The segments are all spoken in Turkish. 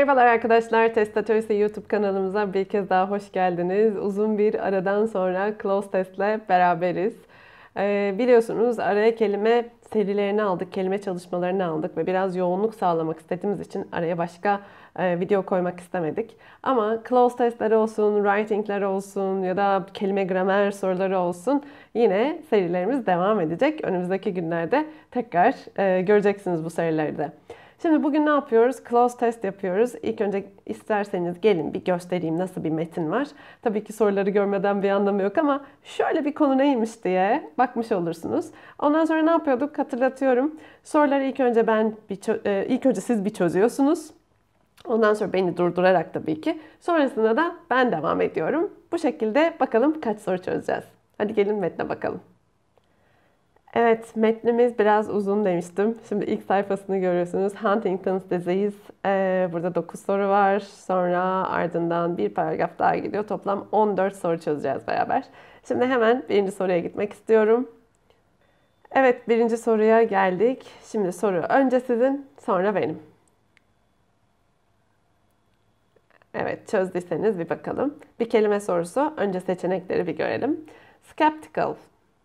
Merhabalar arkadaşlar, Testatörse YouTube kanalımıza bir kez daha hoş geldiniz. Uzun bir aradan sonra Close Test'le beraberiz. Ee, biliyorsunuz araya kelime serilerini aldık, kelime çalışmalarını aldık ve biraz yoğunluk sağlamak istediğimiz için araya başka e, video koymak istemedik. Ama close testler olsun, writingler olsun ya da kelime gramer soruları olsun yine serilerimiz devam edecek. Önümüzdeki günlerde tekrar e, göreceksiniz bu serileri de. Şimdi bugün ne yapıyoruz? Close test yapıyoruz. İlk önce isterseniz gelin bir göstereyim nasıl bir metin var. Tabii ki soruları görmeden bir anlamı yok ama şöyle bir konu neymiş diye bakmış olursunuz. Ondan sonra ne yapıyorduk? Hatırlatıyorum. Soruları ilk önce ben bir e, ilk önce siz bir çözüyorsunuz. Ondan sonra beni durdurarak tabii ki. Sonrasında da ben devam ediyorum. Bu şekilde bakalım kaç soru çözeceğiz. Hadi gelin metne bakalım. Evet, metnimiz biraz uzun demiştim. Şimdi ilk sayfasını görüyorsunuz. Huntington's Disease. Ee, burada 9 soru var. Sonra ardından bir paragraf daha gidiyor. Toplam 14 soru çözeceğiz beraber. Şimdi hemen birinci soruya gitmek istiyorum. Evet, birinci soruya geldik. Şimdi soru önce sizin, sonra benim. Evet, çözdüyseniz bir bakalım. Bir kelime sorusu. Önce seçenekleri bir görelim. Skeptical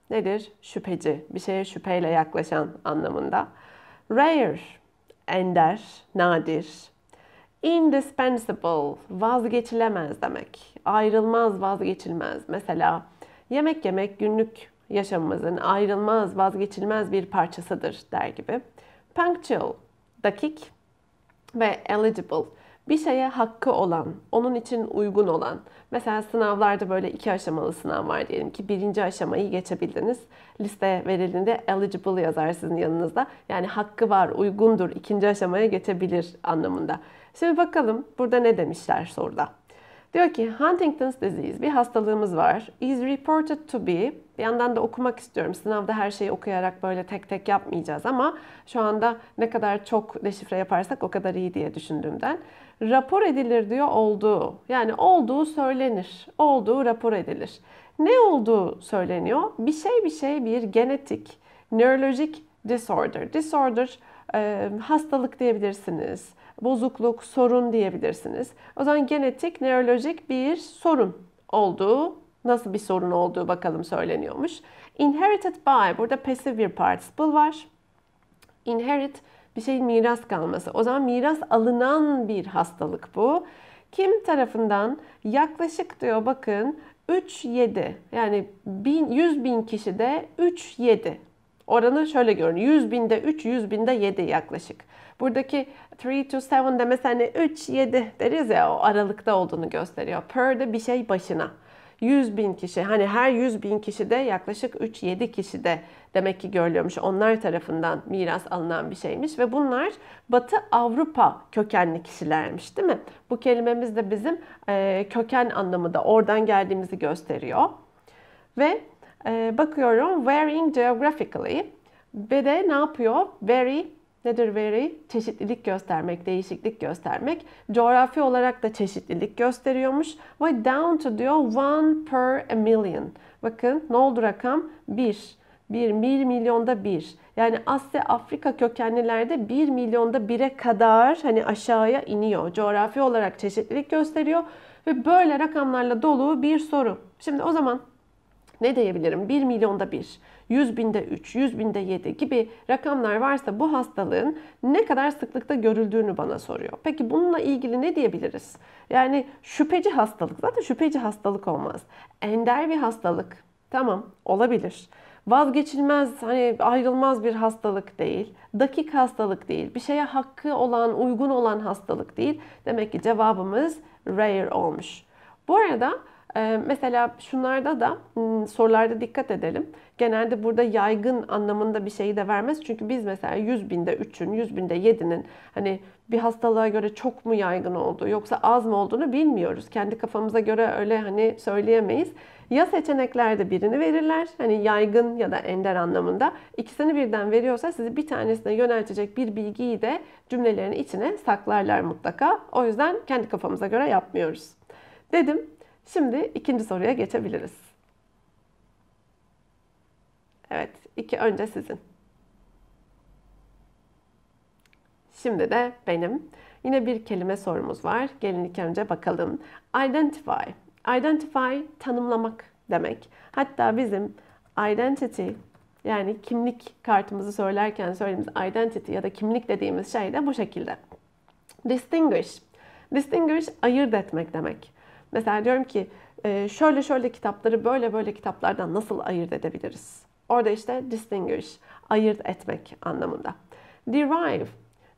nedir? Şüpheci, bir şeye şüpheyle yaklaşan anlamında. Rare, ender, nadir. Indispensable, vazgeçilemez demek. Ayrılmaz, vazgeçilmez. Mesela yemek yemek günlük yaşamımızın ayrılmaz, vazgeçilmez bir parçasıdır der gibi. Punctual, dakik ve eligible, bir şeye hakkı olan, onun için uygun olan, mesela sınavlarda böyle iki aşamalı sınav var diyelim ki birinci aşamayı geçebildiniz. Liste verildiğinde eligible yazar sizin yanınızda. Yani hakkı var, uygundur, ikinci aşamaya geçebilir anlamında. Şimdi bakalım burada ne demişler soruda. Diyor ki Huntington's disease bir hastalığımız var. Is reported to be bir yandan da okumak istiyorum. Sınavda her şeyi okuyarak böyle tek tek yapmayacağız ama şu anda ne kadar çok deşifre yaparsak o kadar iyi diye düşündüğümden rapor edilir diyor olduğu. Yani olduğu söylenir. Olduğu rapor edilir. Ne olduğu söyleniyor? Bir şey bir şey bir genetik, nörolojik disorder. Disorder e, hastalık diyebilirsiniz. Bozukluk, sorun diyebilirsiniz. O zaman genetik, nörolojik bir sorun olduğu, nasıl bir sorun olduğu bakalım söyleniyormuş. Inherited by, burada passive bir participle var. Inherit, bir şeyin miras kalması. O zaman miras alınan bir hastalık bu. Kim tarafından yaklaşık diyor bakın 3-7 yani bin, 100 bin kişide 3-7 oranı şöyle görün 100 binde 3, 100 binde 7 yaklaşık. Buradaki 3 to 7 demesi hani 3, 7 deriz ya o aralıkta olduğunu gösteriyor. Per de bir şey başına. 100 bin kişi hani her 100 bin kişide yaklaşık 3-7 kişide demek ki görülüyormuş. Onlar tarafından miras alınan bir şeymiş ve bunlar Batı Avrupa kökenli kişilermiş değil mi? Bu kelimemiz de bizim e, köken anlamı da oradan geldiğimizi gösteriyor. Ve e, bakıyorum varying geographically ve de ne yapıyor? Very nedir veri? Çeşitlilik göstermek, değişiklik göstermek. Coğrafi olarak da çeşitlilik gösteriyormuş. Ve down to diyor one per a million. Bakın ne oldu rakam? Bir. 1, 1 milyonda 1. Yani Asya Afrika kökenlilerde 1 milyonda 1'e kadar hani aşağıya iniyor. Coğrafi olarak çeşitlilik gösteriyor ve böyle rakamlarla dolu bir soru. Şimdi o zaman ne diyebilirim? 1 milyonda 1, 100 binde 3, 100 binde 7 gibi rakamlar varsa bu hastalığın ne kadar sıklıkta görüldüğünü bana soruyor. Peki bununla ilgili ne diyebiliriz? Yani şüpheci hastalık, zaten şüpheci hastalık olmaz. Ender bir hastalık, tamam olabilir vazgeçilmez, hani ayrılmaz bir hastalık değil. Dakik hastalık değil. Bir şeye hakkı olan, uygun olan hastalık değil. Demek ki cevabımız rare olmuş. Bu arada ee, mesela şunlarda da hmm, sorularda dikkat edelim. Genelde burada yaygın anlamında bir şeyi de vermez. Çünkü biz mesela 100 binde 3'ün, 100 binde 7'nin hani bir hastalığa göre çok mu yaygın olduğu yoksa az mı olduğunu bilmiyoruz. Kendi kafamıza göre öyle hani söyleyemeyiz. Ya seçeneklerde birini verirler hani yaygın ya da ender anlamında ikisini birden veriyorsa sizi bir tanesine yöneltecek bir bilgiyi de cümlelerin içine saklarlar mutlaka. O yüzden kendi kafamıza göre yapmıyoruz. Dedim Şimdi ikinci soruya geçebiliriz. Evet, iki önce sizin. Şimdi de benim. Yine bir kelime sorumuz var. Gelin ilk önce bakalım. Identify. Identify tanımlamak demek. Hatta bizim identity yani kimlik kartımızı söylerken söylediğimiz identity ya da kimlik dediğimiz şey de bu şekilde. Distinguish. Distinguish ayırt etmek demek. Mesela diyorum ki e, şöyle şöyle kitapları böyle böyle kitaplardan nasıl ayırt edebiliriz? Orada işte distinguish, ayırt etmek anlamında. Derive,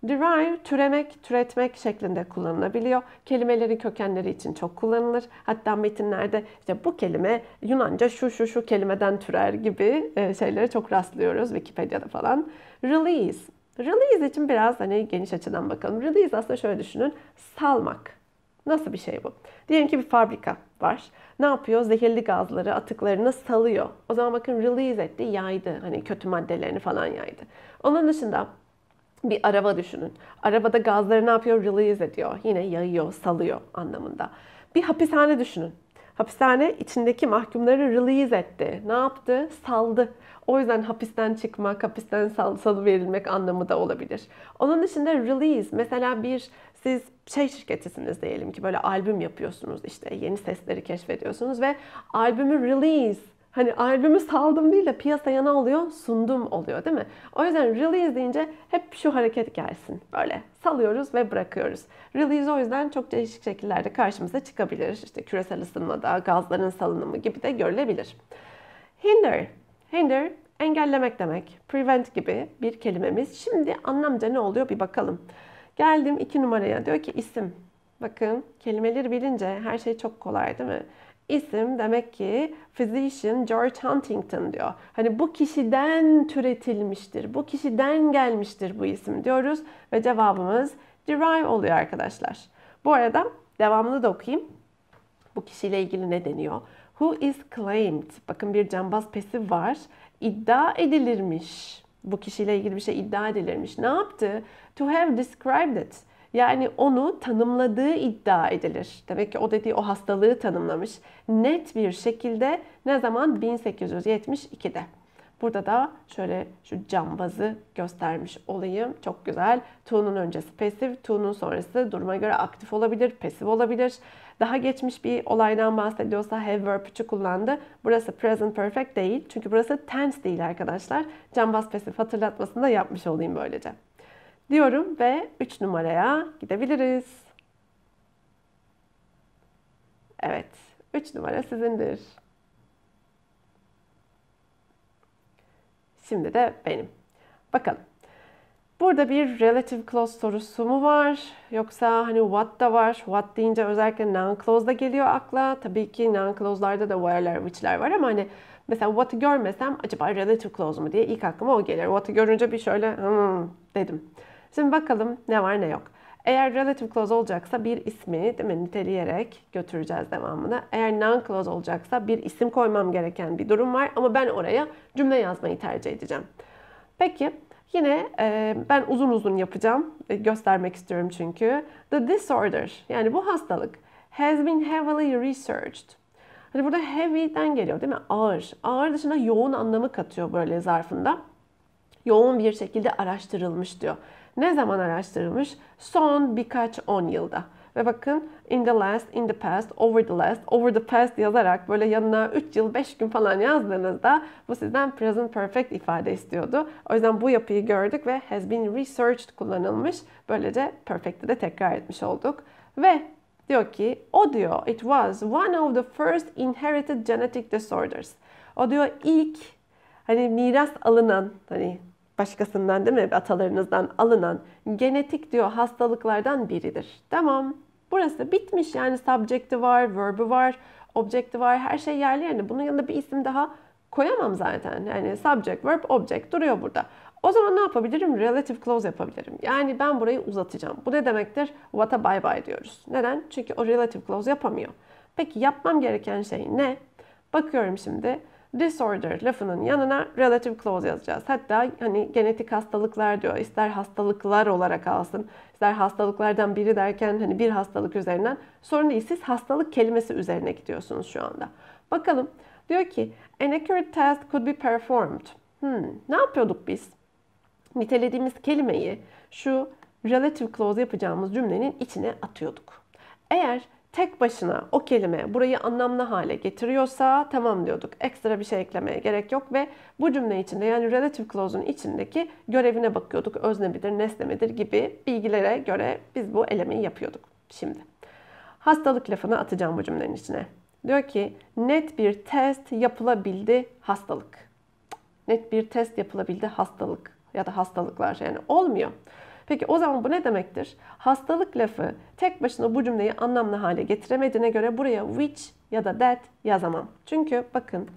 derive türemek, türetmek şeklinde kullanılabiliyor. Kelimelerin kökenleri için çok kullanılır. Hatta metinlerde işte bu kelime Yunanca şu şu şu kelimeden türer gibi e, şeylere çok rastlıyoruz Wikipedia'da falan. Release, release için biraz hani geniş açıdan bakalım. Release aslında şöyle düşünün, salmak Nasıl bir şey bu? Diyelim ki bir fabrika var. Ne yapıyor? Zehirli gazları, atıklarını salıyor. O zaman bakın release etti, yaydı. Hani kötü maddelerini falan yaydı. Onun dışında bir araba düşünün. Arabada gazları ne yapıyor? Release ediyor. Yine yayıyor, salıyor anlamında. Bir hapishane düşünün. Hapishane içindeki mahkumları release etti. Ne yaptı? Saldı. O yüzden hapisten çıkmak, hapisten sal, verilmek anlamı da olabilir. Onun dışında release, mesela bir siz şey şirketisiniz diyelim ki böyle albüm yapıyorsunuz işte yeni sesleri keşfediyorsunuz ve albümü release Hani albümü saldım değil de piyasaya ne oluyor? Sundum oluyor değil mi? O yüzden release deyince hep şu hareket gelsin. Böyle salıyoruz ve bırakıyoruz. Release o yüzden çok değişik şekillerde karşımıza çıkabilir. İşte küresel ısınma da gazların salınımı gibi de görülebilir. Hinder. Hinder engellemek demek. Prevent gibi bir kelimemiz. Şimdi anlamca ne oluyor bir bakalım. Geldim iki numaraya. Diyor ki isim. Bakın kelimeleri bilince her şey çok kolay değil mi? İsim demek ki physician George Huntington diyor. Hani bu kişiden türetilmiştir, bu kişiden gelmiştir bu isim diyoruz ve cevabımız derive oluyor arkadaşlar. Bu arada devamını da okuyayım. Bu kişiyle ilgili ne deniyor? Who is claimed? Bakın bir cambaz pasif var. İddia edilirmiş bu kişiyle ilgili bir şey iddia edilirmiş. Ne yaptı? To have described it. Yani onu tanımladığı iddia edilir. Demek ki o dediği o hastalığı tanımlamış. Net bir şekilde ne zaman? 1872'de. Burada da şöyle şu cambazı göstermiş olayım. Çok güzel. To'nun öncesi pasif, to'nun sonrası duruma göre aktif olabilir, pasif olabilir. Daha geçmiş bir olaydan bahsediyorsa have verb'ü kullandı. Burası present perfect değil. Çünkü burası tense değil arkadaşlar. Cambaz pasif hatırlatmasını da yapmış olayım böylece. Diyorum ve 3 numaraya gidebiliriz. Evet, 3 numara sizindir. Şimdi de benim. Bakalım. Burada bir relative clause sorusu mu var? Yoksa hani what da var. What deyince özellikle noun clause da geliyor akla. Tabii ki noun clause'larda da where'ler, which'ler var ama hani mesela what'ı görmesem acaba relative clause mu diye ilk aklıma o gelir. What'ı görünce bir şöyle hmm dedim. Şimdi bakalım ne var ne yok. Eğer relative clause olacaksa bir ismi değil mi niteleyerek götüreceğiz devamını. Eğer noun clause olacaksa bir isim koymam gereken bir durum var ama ben oraya cümle yazmayı tercih edeceğim. Peki Yine e, ben uzun uzun yapacağım. E, göstermek istiyorum çünkü. The disorder yani bu hastalık has been heavily researched. Hani burada heavy'den geliyor değil mi? Ağır. Ağır dışında yoğun anlamı katıyor böyle zarfında. Yoğun bir şekilde araştırılmış diyor. Ne zaman araştırılmış? Son birkaç on yılda. Ve bakın in the last, in the past, over the last, over the past yazarak böyle yanına 3 yıl 5 gün falan yazdığınızda bu sizden present perfect ifade istiyordu. O yüzden bu yapıyı gördük ve has been researched kullanılmış. Böylece perfect'i de tekrar etmiş olduk. Ve diyor ki o diyor it was one of the first inherited genetic disorders. O diyor ilk hani miras alınan hani başkasından değil mi atalarınızdan alınan genetik diyor hastalıklardan biridir. Tamam. Burası bitmiş. Yani subject'i var, verb'ü var, object'i var. Her şey yerli yerine. Bunun yanında bir isim daha koyamam zaten. Yani subject, verb, object duruyor burada. O zaman ne yapabilirim? Relative clause yapabilirim. Yani ben burayı uzatacağım. Bu ne demektir? What'a bye bye diyoruz. Neden? Çünkü o relative clause yapamıyor. Peki yapmam gereken şey ne? Bakıyorum şimdi disorder lafının yanına relative clause yazacağız. Hatta hani genetik hastalıklar diyor. İster hastalıklar olarak alsın, ister hastalıklardan biri derken hani bir hastalık üzerinden sorun değil. Siz hastalık kelimesi üzerine gidiyorsunuz şu anda. Bakalım diyor ki an accurate test could be performed. Hmm, ne yapıyorduk biz? Nitelediğimiz kelimeyi şu relative clause yapacağımız cümlenin içine atıyorduk. Eğer tek başına o kelime burayı anlamlı hale getiriyorsa tamam diyorduk. Ekstra bir şey eklemeye gerek yok ve bu cümle içinde yani relative clause'un içindeki görevine bakıyorduk. Özne midir, nesne midir gibi bilgilere göre biz bu elemeyi yapıyorduk. Şimdi hastalık lafını atacağım bu cümlenin içine. Diyor ki net bir test yapılabildi hastalık. Net bir test yapılabildi hastalık ya da hastalıklar yani olmuyor. Peki o zaman bu ne demektir? Hastalık lafı tek başına bu cümleyi anlamlı hale getiremediğine göre buraya which ya da that yazamam. Çünkü bakın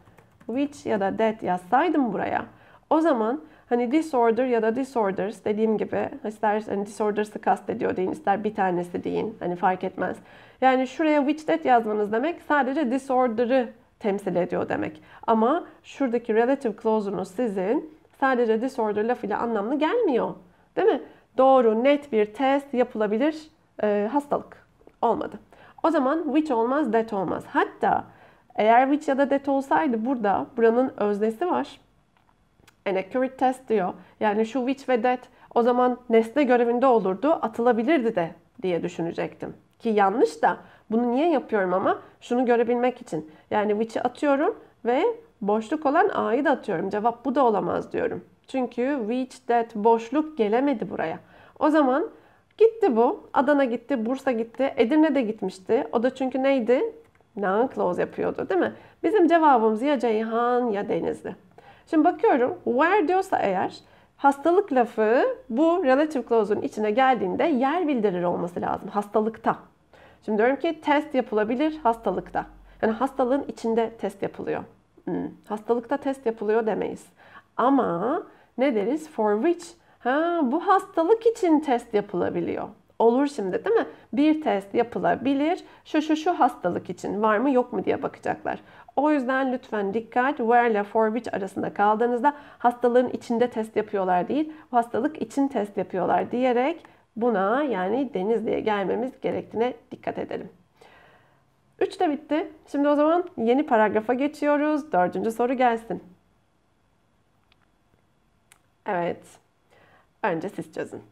which ya da that yazsaydım buraya o zaman hani disorder ya da disorders dediğim gibi ister hani disorders'ı kastediyor deyin ister bir tanesi deyin hani fark etmez. Yani şuraya which that yazmanız demek sadece disorder'ı temsil ediyor demek. Ama şuradaki relative clause'unuz sizin sadece disorder lafıyla anlamlı gelmiyor. Değil mi? doğru net bir test yapılabilir e, hastalık olmadı. O zaman which olmaz that olmaz. Hatta eğer which ya da that olsaydı burada buranın öznesi var. An accurate test diyor. Yani şu which ve that o zaman nesne görevinde olurdu atılabilirdi de diye düşünecektim. Ki yanlış da bunu niye yapıyorum ama şunu görebilmek için. Yani which'i atıyorum ve boşluk olan A'yı da atıyorum. Cevap bu da olamaz diyorum. Çünkü reach that boşluk gelemedi buraya. O zaman gitti bu. Adana gitti, Bursa gitti, Edirne de gitmişti. O da çünkü neydi? Non-close yapıyordu değil mi? Bizim cevabımız ya Ceyhan ya Denizli. Şimdi bakıyorum where diyorsa eğer hastalık lafı bu relative clause'un içine geldiğinde yer bildirir olması lazım hastalıkta. Şimdi diyorum ki test yapılabilir hastalıkta. Yani hastalığın içinde test yapılıyor. Hmm. Hastalıkta test yapılıyor demeyiz. Ama ne deriz? For which? Ha, bu hastalık için test yapılabiliyor. Olur şimdi değil mi? Bir test yapılabilir. Şu şu şu hastalık için var mı yok mu diye bakacaklar. O yüzden lütfen dikkat where ile for which arasında kaldığınızda hastalığın içinde test yapıyorlar değil, bu hastalık için test yapıyorlar diyerek buna yani Denizli'ye gelmemiz gerektiğine dikkat edelim. 3 de bitti. Şimdi o zaman yeni paragrafa geçiyoruz. Dördüncü soru gelsin. Evet. Önce siz çözün.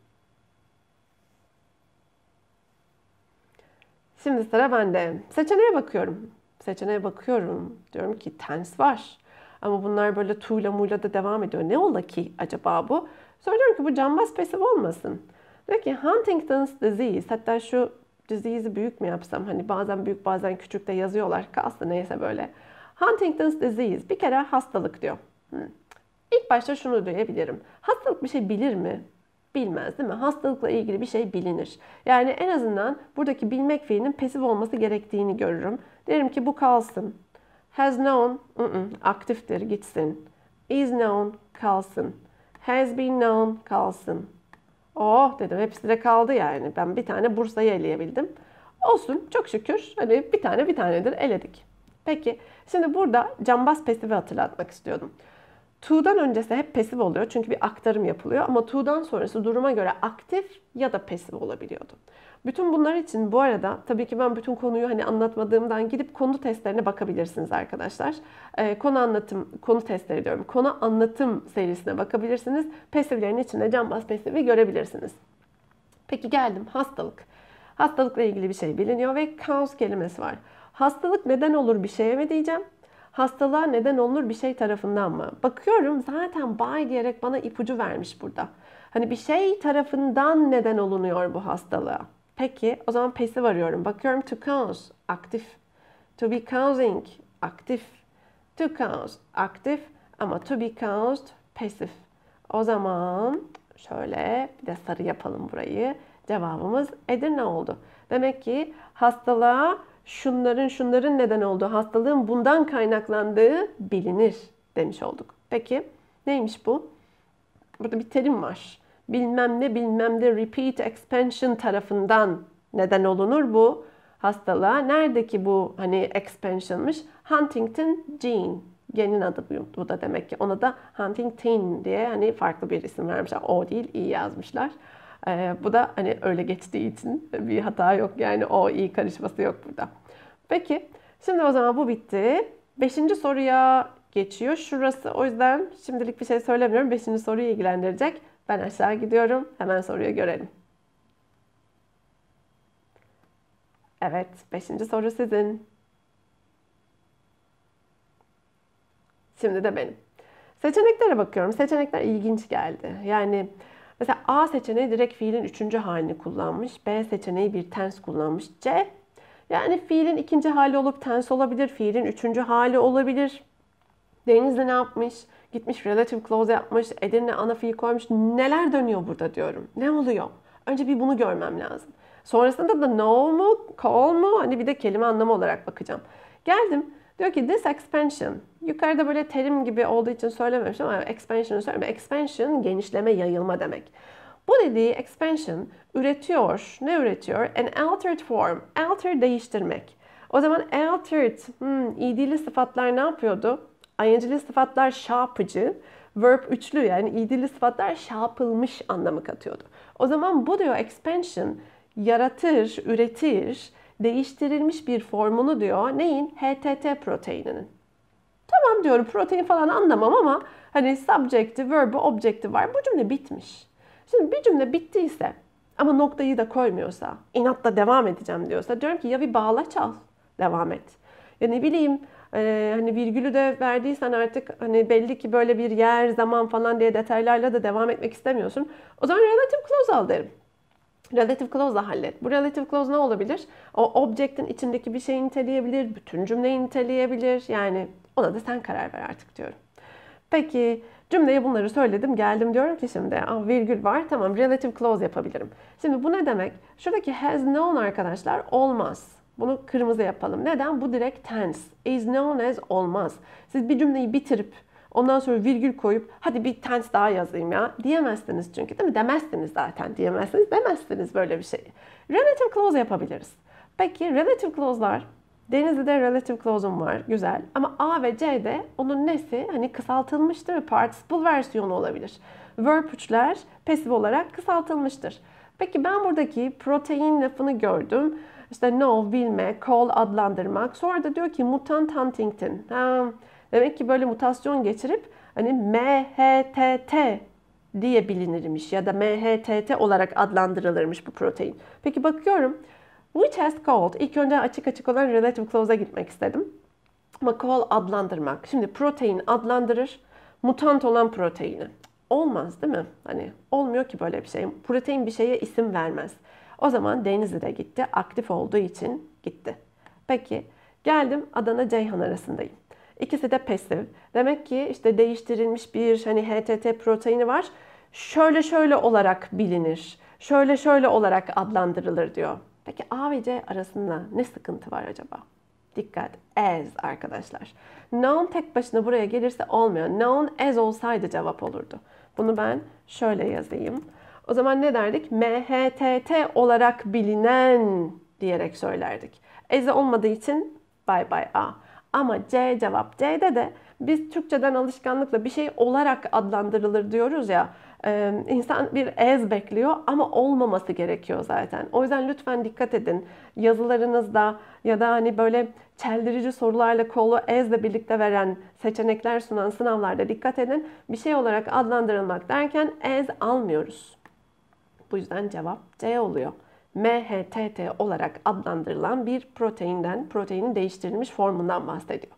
Şimdi sıra bende. Seçeneğe bakıyorum. Seçeneğe bakıyorum. Diyorum ki tens var. Ama bunlar böyle tuğla muyla da devam ediyor. Ne ola ki acaba bu? Söylüyorum ki bu cambaz pasif olmasın. Diyor ki Huntington's disease. Hatta şu disease'i büyük mü yapsam? Hani bazen büyük bazen küçük de yazıyorlar. Kalsın neyse böyle. Huntington's disease. Bir kere hastalık diyor. Hmm. İlk başta şunu duyabilirim. Hastalık bir şey bilir mi? Bilmez değil mi? Hastalıkla ilgili bir şey bilinir. Yani en azından buradaki bilmek fiilinin pasif olması gerektiğini görürüm. Derim ki bu kalsın. Has known, ı ı-ı, -ı, aktiftir, gitsin. Is known, kalsın. Has been known, kalsın. Oh dedim hepsi de kaldı yani. Ben bir tane Bursa'yı eleyebildim. Olsun çok şükür hani bir tane bir tanedir eledik. Peki şimdi burada cambaz pasifi hatırlatmak istiyordum. To'dan öncesi hep pasif oluyor çünkü bir aktarım yapılıyor ama to'dan sonrası duruma göre aktif ya da pasif olabiliyordu. Bütün bunlar için bu arada tabii ki ben bütün konuyu hani anlatmadığımdan gidip konu testlerine bakabilirsiniz arkadaşlar. Ee, konu anlatım, konu testleri diyorum. Konu anlatım serisine bakabilirsiniz. Pasiflerin içinde cambaz pasifi görebilirsiniz. Peki geldim hastalık. Hastalıkla ilgili bir şey biliniyor ve kaos kelimesi var. Hastalık neden olur bir şeye mi diyeceğim? hastalığa neden olunur bir şey tarafından mı? Bakıyorum zaten bay diyerek bana ipucu vermiş burada. Hani bir şey tarafından neden olunuyor bu hastalığa. Peki o zaman pesi varıyorum. Bakıyorum to cause aktif. To be causing aktif. To cause aktif ama to be caused pasif. O zaman şöyle bir de sarı yapalım burayı. Cevabımız Edirne oldu. Demek ki hastalığa şunların şunların neden olduğu, hastalığın bundan kaynaklandığı bilinir demiş olduk. Peki neymiş bu? Burada bir terim var. Bilmem ne bilmem de repeat expansion tarafından neden olunur bu hastalığa. Nerede ki bu hani expansion'mış? Huntington gene. Genin adı bu, bu da demek ki. Ona da Huntington diye hani farklı bir isim vermişler. O değil, iyi yazmışlar. E, bu da hani öyle geçtiği için bir hata yok yani o iyi karışması yok burada. Peki şimdi o zaman bu bitti. Beşinci soruya geçiyor. Şurası o yüzden şimdilik bir şey söylemiyorum. Beşinci soruyu ilgilendirecek. Ben aşağı gidiyorum. Hemen soruyu görelim. Evet, beşinci soru sizin. Şimdi de benim. Seçeneklere bakıyorum. Seçenekler ilginç geldi. Yani Mesela A seçeneği direkt fiilin üçüncü halini kullanmış. B seçeneği bir tens kullanmış. C yani fiilin ikinci hali olup tens olabilir. Fiilin üçüncü hali olabilir. Denizli ne yapmış? Gitmiş relative clause yapmış. Edirne ana fiil koymuş. Neler dönüyor burada diyorum. Ne oluyor? Önce bir bunu görmem lazım. Sonrasında da no mu, call mu? Hani bir de kelime anlamı olarak bakacağım. Geldim. Diyor ki this expansion Yukarıda böyle terim gibi olduğu için söylememiştim ama expansion'ı söyleyeyim. Expansion genişleme, yayılma demek. Bu dediği expansion üretiyor. Ne üretiyor? An altered form. Alter değiştirmek. O zaman altered, hmm, idili sıfatlar ne yapıyordu? ING'li sıfatlar şapıcı, verb üçlü yani idili sıfatlar şapılmış anlamı katıyordu. O zaman bu diyor expansion yaratır, üretir, değiştirilmiş bir formunu diyor neyin? HTT proteininin. Tamam diyorum protein falan anlamam ama hani subject'i, verb'i, object'i var. Bu cümle bitmiş. Şimdi bir cümle bittiyse ama noktayı da koymuyorsa, inatla devam edeceğim diyorsa diyorum ki ya bir bağla çal, devam et. Ya ne bileyim ee, hani virgülü de verdiysen artık hani belli ki böyle bir yer, zaman falan diye detaylarla da devam etmek istemiyorsun. O zaman relative clause al derim. Relative clause'la hallet. Bu relative clause ne olabilir? O object'in içindeki bir şeyi niteleyebilir, bütün cümleyi niteleyebilir. Yani ona da sen karar ver artık diyorum. Peki cümleye bunları söyledim geldim diyorum ki şimdi ah, virgül var tamam relative clause yapabilirim. Şimdi bu ne demek? Şuradaki has known arkadaşlar olmaz. Bunu kırmızı yapalım. Neden? Bu direkt tense. Is known as olmaz. Siz bir cümleyi bitirip ondan sonra virgül koyup hadi bir tense daha yazayım ya diyemezsiniz çünkü değil mi? Demezsiniz zaten diyemezsiniz demezsiniz böyle bir şeyi. Relative clause yapabiliriz. Peki relative clause'lar Denizli'de relative clause'um var. Güzel. Ama A ve C'de onun nesi hani kısaltılmıştır ve participle versiyonu olabilir. Verb 3'ler pasif olarak kısaltılmıştır. Peki ben buradaki protein lafını gördüm. İşte know, bilme, call adlandırmak. Sonra da diyor ki mutant Huntington. Ha, demek ki böyle mutasyon geçirip hani MHTT diye bilinirmiş ya da MHTT olarak adlandırılırmış bu protein. Peki bakıyorum Which has called. İlk önce açık açık olan relative clause'a gitmek istedim. Ama call adlandırmak. Şimdi protein adlandırır. Mutant olan proteini. Olmaz değil mi? Hani olmuyor ki böyle bir şey. Protein bir şeye isim vermez. O zaman Denizli'de gitti. Aktif olduğu için gitti. Peki geldim Adana Ceyhan arasındayım. İkisi de pasif. Demek ki işte değiştirilmiş bir hani HTT proteini var. Şöyle şöyle olarak bilinir. Şöyle şöyle olarak adlandırılır diyor. Peki A ve C arasında ne sıkıntı var acaba? Dikkat, as arkadaşlar. Known tek başına buraya gelirse olmuyor. Known as olsaydı cevap olurdu. Bunu ben şöyle yazayım. O zaman ne derdik? MHTT olarak bilinen diyerek söylerdik. As olmadığı için bye bye A. Ama C cevap C'de de biz Türkçeden alışkanlıkla bir şey olarak adlandırılır diyoruz ya insan bir ez bekliyor ama olmaması gerekiyor zaten. O yüzden lütfen dikkat edin. Yazılarınızda ya da hani böyle çeldirici sorularla kolu ezle birlikte veren seçenekler sunan sınavlarda dikkat edin. Bir şey olarak adlandırılmak derken ez almıyoruz. Bu yüzden cevap C oluyor. MHTT olarak adlandırılan bir proteinden, proteinin değiştirilmiş formundan bahsediyor.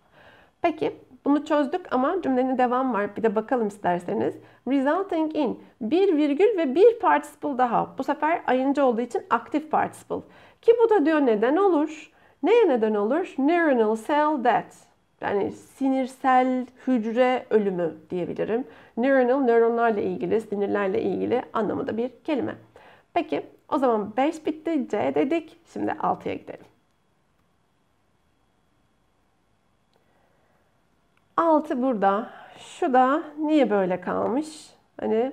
Peki bunu çözdük ama cümlenin devam var. Bir de bakalım isterseniz. Resulting in bir virgül ve bir participle daha. Bu sefer ing olduğu için aktif participle. Ki bu da diyor neden olur? Neye neden olur? Neuronal cell death. Yani sinirsel hücre ölümü diyebilirim. Neuronal, nöronlarla ilgili, sinirlerle ilgili anlamı da bir kelime. Peki o zaman 5 bitti, C dedik. Şimdi 6'ya gidelim. Altı burada. Şu da niye böyle kalmış? Hani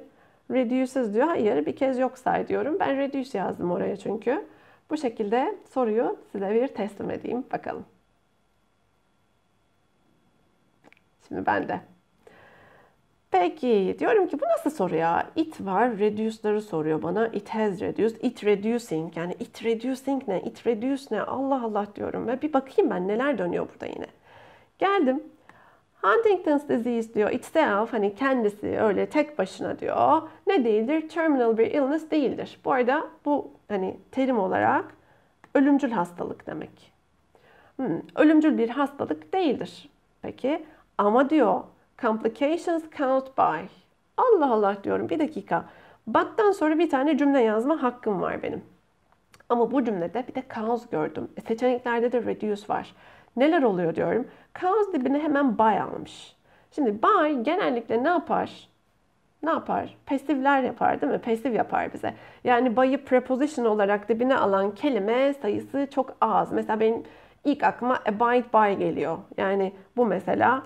reduces diyor. Hayır bir kez yok say diyorum. Ben reduce yazdım oraya çünkü. Bu şekilde soruyu size bir teslim edeyim. Bakalım. Şimdi ben de. Peki diyorum ki bu nasıl soru ya? It var, reduce'ları soruyor bana. It has reduced, it reducing. Yani it reducing ne, it reduce ne? Allah Allah diyorum ve bir bakayım ben neler dönüyor burada yine. Geldim Huntington's disease diyor itself hani kendisi öyle tek başına diyor ne değildir? Terminal bir illness değildir. Bu arada bu hani terim olarak ölümcül hastalık demek. Hmm, ölümcül bir hastalık değildir. Peki ama diyor complications count by. Allah Allah diyorum bir dakika. Battan sonra bir tane cümle yazma hakkım var benim. Ama bu cümlede bir de cause gördüm. E, seçeneklerde de reduce var neler oluyor diyorum. Kaos dibine hemen buy almış. Şimdi buy genellikle ne yapar? Ne yapar? Pasifler yapar değil mi? Pasif yapar bize. Yani buy'ı preposition olarak dibine alan kelime sayısı çok az. Mesela benim ilk aklıma abide by geliyor. Yani bu mesela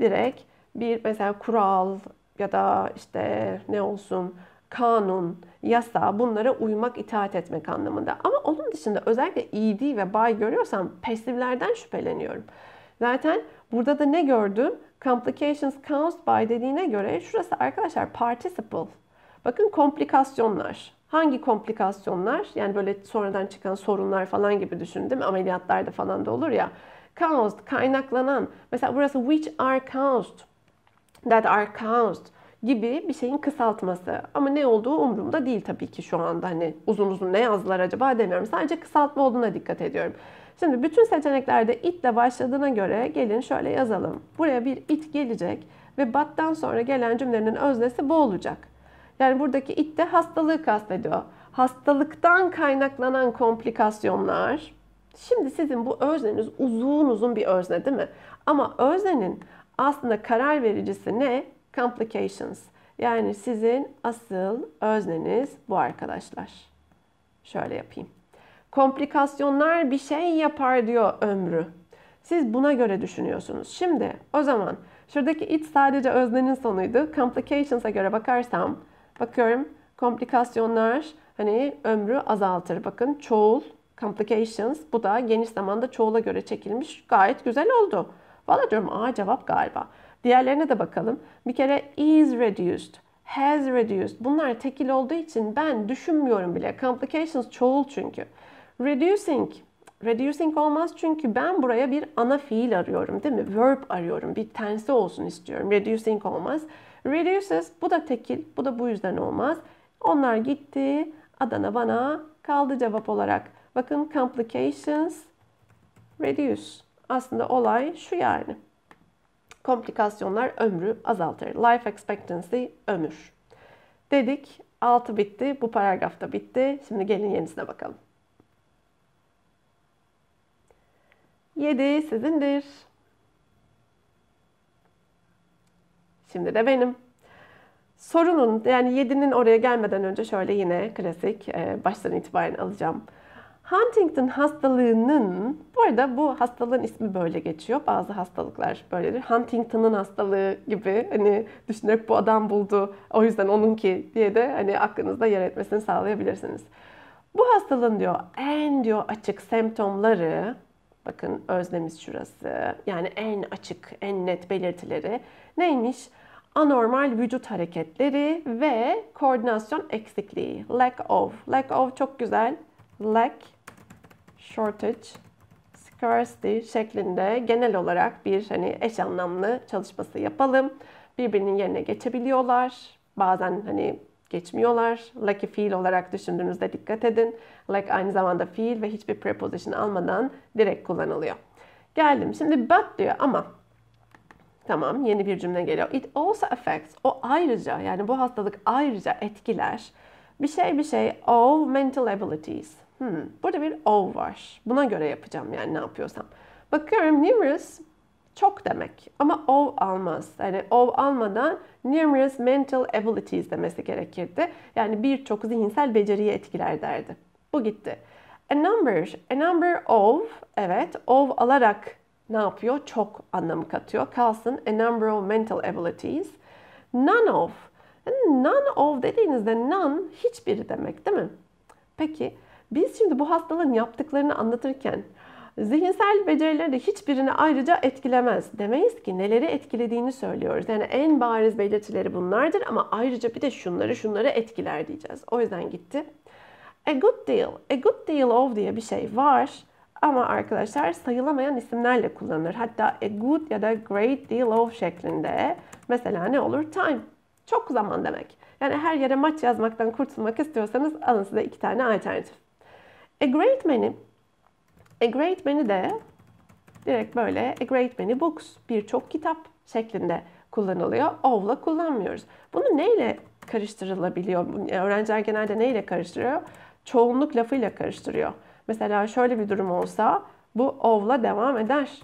direkt bir mesela kural ya da işte ne olsun kanun, yasa bunlara uymak, itaat etmek anlamında. Ama onun dışında özellikle ED ve bay görüyorsam pasiflerden şüpheleniyorum. Zaten burada da ne gördüm? Complications caused by dediğine göre şurası arkadaşlar participle. Bakın komplikasyonlar. Hangi komplikasyonlar? Yani böyle sonradan çıkan sorunlar falan gibi düşündüm. Ameliyatlarda falan da olur ya. Caused, kaynaklanan. Mesela burası which are caused, that are caused gibi bir şeyin kısaltması. Ama ne olduğu umurumda değil tabii ki şu anda. Hani uzun uzun ne yazdılar acaba demiyorum. Sadece kısaltma olduğuna dikkat ediyorum. Şimdi bütün seçeneklerde itle başladığına göre gelin şöyle yazalım. Buraya bir it gelecek ve battan sonra gelen cümlenin öznesi bu olacak. Yani buradaki it de hastalığı kastediyor. Hastalıktan kaynaklanan komplikasyonlar. Şimdi sizin bu özneniz uzun uzun bir özne değil mi? Ama öznenin aslında karar vericisi ne? complications. Yani sizin asıl özneniz bu arkadaşlar. Şöyle yapayım. Komplikasyonlar bir şey yapar diyor ömrü. Siz buna göre düşünüyorsunuz. Şimdi o zaman şuradaki it sadece öznenin sonuydu. Complications'a göre bakarsam bakıyorum komplikasyonlar hani ömrü azaltır. Bakın çoğul complications bu da geniş zamanda çoğula göre çekilmiş gayet güzel oldu. Valla diyorum a cevap galiba. Diğerlerine de bakalım. Bir kere is reduced, has reduced. Bunlar tekil olduğu için ben düşünmüyorum bile. Complications çoğul çünkü. Reducing Reducing olmaz çünkü ben buraya bir ana fiil arıyorum değil mi? Verb arıyorum. Bir tense olsun istiyorum. Reducing olmaz. Reduces bu da tekil. Bu da bu yüzden olmaz. Onlar gitti. Adana bana kaldı cevap olarak. Bakın complications reduce. Aslında olay şu yani komplikasyonlar ömrü azaltır. Life expectancy ömür. Dedik 6 bitti. Bu paragraf da bitti. Şimdi gelin yenisine bakalım. 7 sizindir. Şimdi de benim. Sorunun yani 7'nin oraya gelmeden önce şöyle yine klasik e, baştan itibaren alacağım. Huntington hastalığının, bu arada bu hastalığın ismi böyle geçiyor. Bazı hastalıklar böyledir. Huntington'ın hastalığı gibi hani düşünerek bu adam buldu o yüzden onunki diye de hani aklınızda yer etmesini sağlayabilirsiniz. Bu hastalığın diyor en diyor açık semptomları bakın özlemiz şurası yani en açık en net belirtileri neymiş? anormal vücut hareketleri ve koordinasyon eksikliği. Lack of. Lack of çok güzel. Lack shortage, scarcity şeklinde genel olarak bir hani eş anlamlı çalışması yapalım. Birbirinin yerine geçebiliyorlar. Bazen hani geçmiyorlar. Like feel olarak düşündüğünüzde dikkat edin. Like aynı zamanda feel ve hiçbir preposition almadan direkt kullanılıyor. Geldim. Şimdi but diyor ama tamam yeni bir cümle geliyor. It also affects. O ayrıca yani bu hastalık ayrıca etkiler. Bir şey bir şey all mental abilities. Hmm, burada bir o var. Buna göre yapacağım yani ne yapıyorsam. Bakıyorum numerous çok demek ama o almaz. Yani o almadan numerous mental abilities demesi gerekirdi. Yani birçok zihinsel beceriyi etkiler derdi. Bu gitti. A number, a number of, evet of alarak ne yapıyor? Çok anlamı katıyor. Kalsın a number of mental abilities. None of, none of dediğinizde none hiçbiri demek değil mi? Peki biz şimdi bu hastalığın yaptıklarını anlatırken zihinsel becerileri de hiçbirini ayrıca etkilemez demeyiz ki neleri etkilediğini söylüyoruz. Yani en bariz belirtileri bunlardır ama ayrıca bir de şunları şunları etkiler diyeceğiz. O yüzden gitti. A good deal, a good deal of diye bir şey var ama arkadaşlar sayılamayan isimlerle kullanılır. Hatta a good ya da great deal of şeklinde. Mesela ne olur? Time. Çok zaman demek. Yani her yere maç yazmaktan kurtulmak istiyorsanız alın size iki tane alternatif. A great many. A great many de direkt böyle a great many books, birçok kitap şeklinde kullanılıyor. Of'la kullanmıyoruz. Bunu neyle karıştırılabiliyor? Öğrenciler genelde neyle karıştırıyor? Çoğunluk lafıyla karıştırıyor. Mesela şöyle bir durum olsa bu of'la devam eder.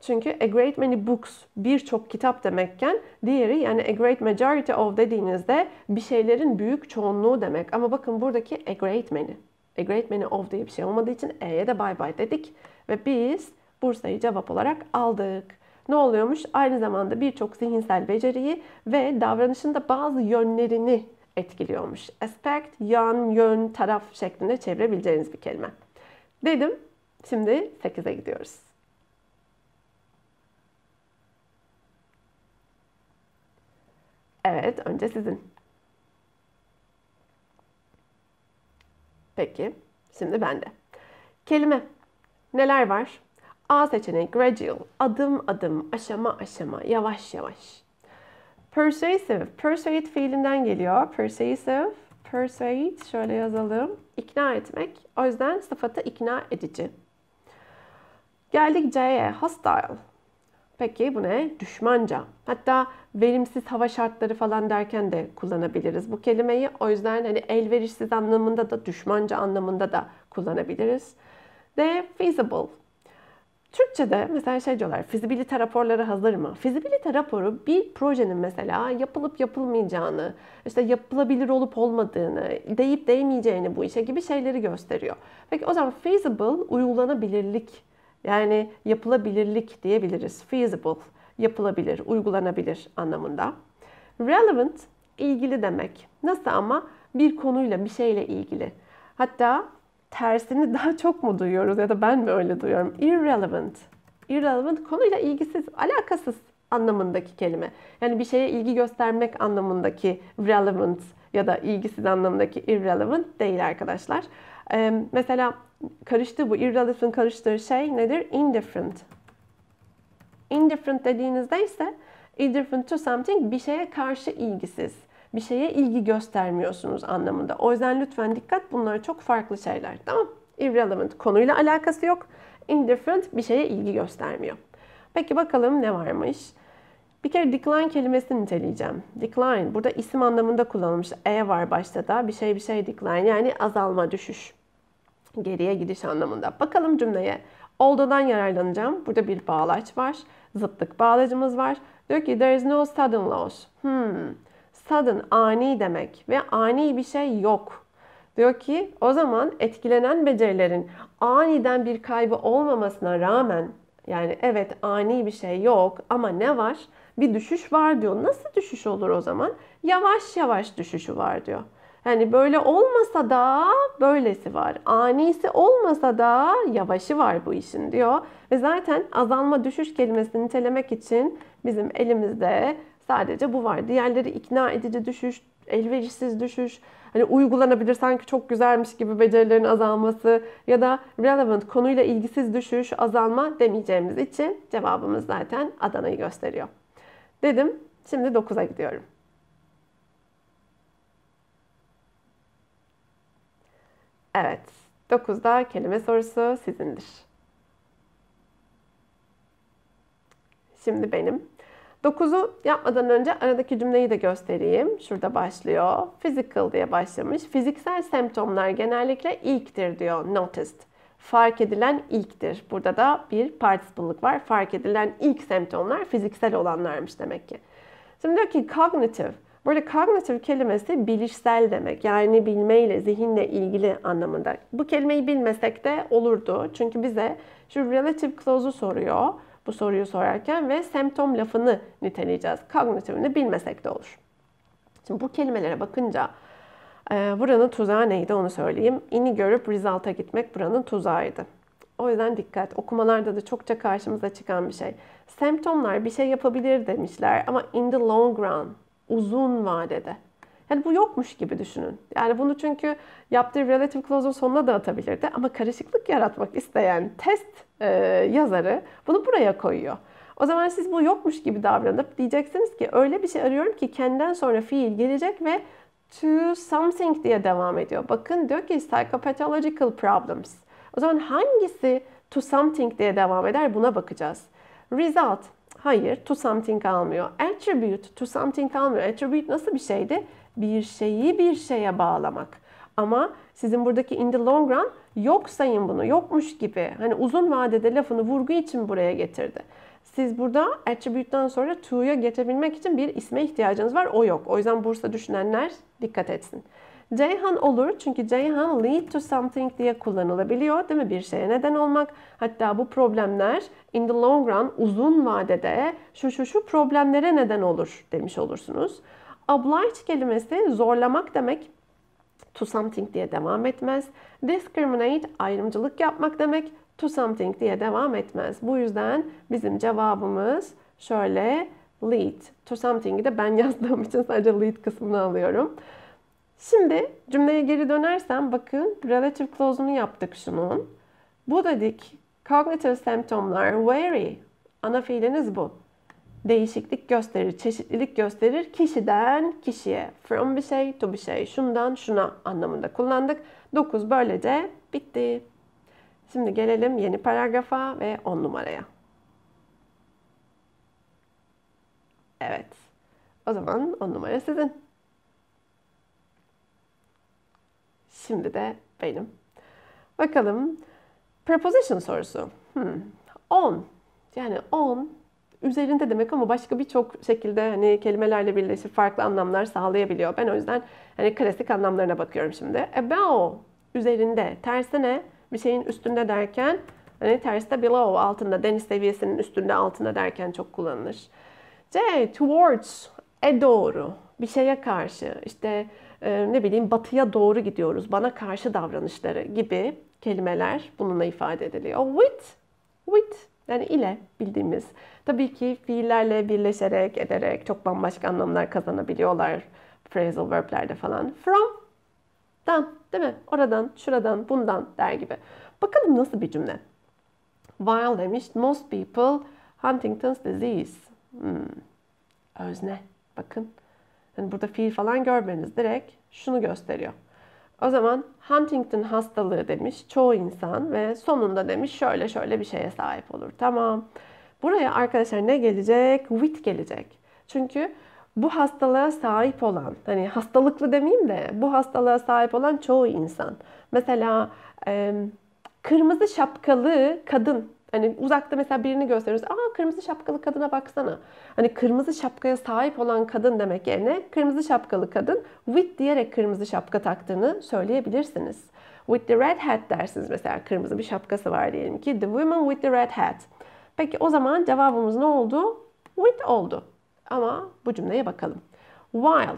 Çünkü a great many books birçok kitap demekken diğeri yani a great majority of dediğinizde bir şeylerin büyük çoğunluğu demek. Ama bakın buradaki a great many. A Great Many Of diye bir şey olmadığı için E'ye de bye bye dedik. Ve biz Bursa'yı cevap olarak aldık. Ne oluyormuş? Aynı zamanda birçok zihinsel beceriyi ve davranışın da bazı yönlerini etkiliyormuş. Aspect, yan, yön, taraf şeklinde çevirebileceğiniz bir kelime. Dedim. Şimdi 8'e gidiyoruz. Evet, önce sizin. Peki, şimdi ben de. Kelime. Neler var? A seçeneği gradual, adım adım, aşama aşama, yavaş yavaş. Persuasive, persuade fiilinden geliyor. Persuasive, persuade şöyle yazalım. İkna etmek. O yüzden sıfatı ikna edici. Geldik C'ye, hostile. Peki bu ne? Düşmanca. Hatta verimsiz hava şartları falan derken de kullanabiliriz bu kelimeyi. O yüzden hani elverişsiz anlamında da düşmanca anlamında da kullanabiliriz. Ve feasible. Türkçe'de mesela şey diyorlar, fizibilite raporları hazır mı? Fizibilite raporu bir projenin mesela yapılıp yapılmayacağını, işte yapılabilir olup olmadığını, deyip değmeyeceğini bu işe gibi şeyleri gösteriyor. Peki o zaman feasible uygulanabilirlik yani yapılabilirlik diyebiliriz. Feasible, yapılabilir, uygulanabilir anlamında. Relevant, ilgili demek. Nasıl ama? Bir konuyla, bir şeyle ilgili. Hatta tersini daha çok mu duyuyoruz ya da ben mi öyle duyuyorum? Irrelevant. Irrelevant konuyla ilgisiz, alakasız anlamındaki kelime. Yani bir şeye ilgi göstermek anlamındaki relevant ya da ilgisiz anlamındaki irrelevant değil arkadaşlar. Ee, mesela karıştığı bu irrelevant'ın karıştığı şey nedir? Indifferent. Indifferent dediğinizde ise indifferent to something bir şeye karşı ilgisiz. Bir şeye ilgi göstermiyorsunuz anlamında. O yüzden lütfen dikkat bunlar çok farklı şeyler. Tamam Irrelevant konuyla alakası yok. Indifferent bir şeye ilgi göstermiyor. Peki bakalım ne varmış? Bir kere decline kelimesini niteleyeceğim. Decline burada isim anlamında kullanılmış. E var başta da bir şey bir şey decline yani azalma düşüş. Geriye gidiş anlamında. Bakalım cümleye. Olda'dan yararlanacağım. Burada bir bağlaç var. Zıtlık bağlacımız var. Diyor ki there is no sudden loss. Hmm. Sudden ani demek ve ani bir şey yok. Diyor ki o zaman etkilenen becerilerin aniden bir kaybı olmamasına rağmen yani evet ani bir şey yok ama ne var? Bir düşüş var diyor. Nasıl düşüş olur o zaman? Yavaş yavaş düşüşü var diyor. Yani böyle olmasa da böylesi var. Anisi olmasa da yavaşı var bu işin diyor. Ve zaten azalma düşüş kelimesini nitelemek için bizim elimizde sadece bu var. Diğerleri ikna edici düşüş, elverişsiz düşüş, hani uygulanabilir sanki çok güzelmiş gibi becerilerin azalması ya da relevant konuyla ilgisiz düşüş, azalma demeyeceğimiz için cevabımız zaten Adana'yı gösteriyor. Dedim. Şimdi 9'a gidiyorum. Evet, 9'da kelime sorusu sizindir. Şimdi benim. 9'u yapmadan önce aradaki cümleyi de göstereyim. Şurada başlıyor. Physical diye başlamış. Fiziksel semptomlar genellikle ilktir diyor. Noticed. Fark edilen ilktir. Burada da bir participlılık var. Fark edilen ilk semptomlar fiziksel olanlarmış demek ki. Şimdi diyor ki cognitive. Burada kognitif kelimesi bilişsel demek. Yani bilmeyle, zihinle ilgili anlamında. Bu kelimeyi bilmesek de olurdu. Çünkü bize şu relative clause'u soruyor bu soruyu sorarken ve semptom lafını niteleyeceğiz. Kognitifini bilmesek de olur. Şimdi bu kelimelere bakınca e, buranın tuzağı neydi onu söyleyeyim. İni görüp result'a gitmek buranın tuzağıydı. O yüzden dikkat. Okumalarda da çokça karşımıza çıkan bir şey. Semptomlar bir şey yapabilir demişler ama in the long run uzun vadede. Yani bu yokmuş gibi düşünün. Yani bunu çünkü yaptığı relative clause'un sonuna da atabilirdi ama karışıklık yaratmak isteyen test e, yazarı bunu buraya koyuyor. O zaman siz bu yokmuş gibi davranıp diyeceksiniz ki öyle bir şey arıyorum ki kendinden sonra fiil gelecek ve to something diye devam ediyor. Bakın diyor ki psychopathological problems. O zaman hangisi to something diye devam eder buna bakacağız. Result Hayır, to something almıyor. Attribute, to something almıyor. Attribute nasıl bir şeydi? Bir şeyi bir şeye bağlamak. Ama sizin buradaki in the long run yok sayın bunu, yokmuş gibi. Hani uzun vadede lafını vurgu için buraya getirdi. Siz burada attribute'dan sonra to'ya geçebilmek için bir isme ihtiyacınız var. O yok. O yüzden Bursa düşünenler dikkat etsin. Ceyhan olur çünkü Ceyhan lead to something diye kullanılabiliyor değil mi? Bir şeye neden olmak. Hatta bu problemler in the long run uzun vadede şu şu şu problemlere neden olur demiş olursunuz. Oblige kelimesi zorlamak demek. To something diye devam etmez. Discriminate ayrımcılık yapmak demek. To something diye devam etmez. Bu yüzden bizim cevabımız şöyle lead to something'i de ben yazdığım için sadece lead kısmını alıyorum. Şimdi cümleye geri dönersem bakın relative clause'unu yaptık şunun. Bu dedik cognitive semptomlar vary. Ana fiiliniz bu. Değişiklik gösterir, çeşitlilik gösterir kişiden kişiye. From bir şey to bir şey, şundan şuna anlamında kullandık. 9 böylece bitti. Şimdi gelelim yeni paragrafa ve 10 numaraya. Evet. O zaman 10 numara sizin. Şimdi de benim. Bakalım. Preposition sorusu. Hmm. On. Yani on üzerinde demek ama başka birçok şekilde hani kelimelerle birleşip farklı anlamlar sağlayabiliyor. Ben o yüzden hani klasik anlamlarına bakıyorum şimdi. About üzerinde tersine bir şeyin üstünde derken hani terste below altında deniz seviyesinin üstünde altında derken çok kullanılır. C towards e doğru bir şeye karşı İşte. E, ne bileyim batıya doğru gidiyoruz, bana karşı davranışları gibi kelimeler bununla ifade ediliyor. With, with yani ile bildiğimiz. Tabii ki fiillerle birleşerek, ederek çok bambaşka anlamlar kazanabiliyorlar phrasal verblerde falan. From, dan, değil mi? Oradan, şuradan, bundan der gibi. Bakalım nasıl bir cümle. While demiş, most people Huntington's disease. Hmm. Özne. Bakın. Yani burada fiil falan görmeniz direkt şunu gösteriyor. O zaman Huntington hastalığı demiş çoğu insan ve sonunda demiş şöyle şöyle bir şeye sahip olur. Tamam. Buraya arkadaşlar ne gelecek? Wit gelecek. Çünkü bu hastalığa sahip olan, hani hastalıklı demeyeyim de bu hastalığa sahip olan çoğu insan. Mesela e, kırmızı şapkalı kadın Hani uzakta mesela birini gösteriyoruz. Aa kırmızı şapkalı kadına baksana. Hani kırmızı şapkaya sahip olan kadın demek yerine kırmızı şapkalı kadın with diyerek kırmızı şapka taktığını söyleyebilirsiniz. With the red hat dersiniz mesela kırmızı bir şapkası var diyelim ki the woman with the red hat. Peki o zaman cevabımız ne oldu? With oldu. Ama bu cümleye bakalım. While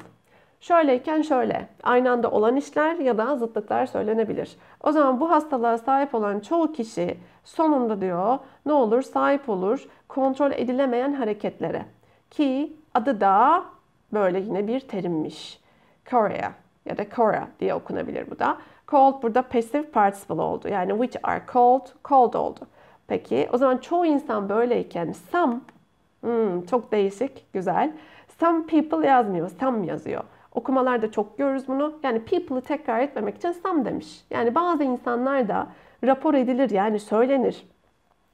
Şöyleyken şöyle, aynı anda olan işler ya da zıtlıklar söylenebilir. O zaman bu hastalığa sahip olan çoğu kişi sonunda diyor ne olur sahip olur kontrol edilemeyen hareketlere. Ki adı da böyle yine bir terimmiş. Korea ya da Korea diye okunabilir bu da. Called burada passive participle oldu. Yani which are called, called oldu. Peki o zaman çoğu insan böyleyken some, hmm, çok değişik, güzel. Some people yazmıyor, some yazıyor. Okumalarda çok görürüz bunu. Yani people'ı tekrar etmemek için some demiş. Yani bazı insanlar da rapor edilir yani söylenir.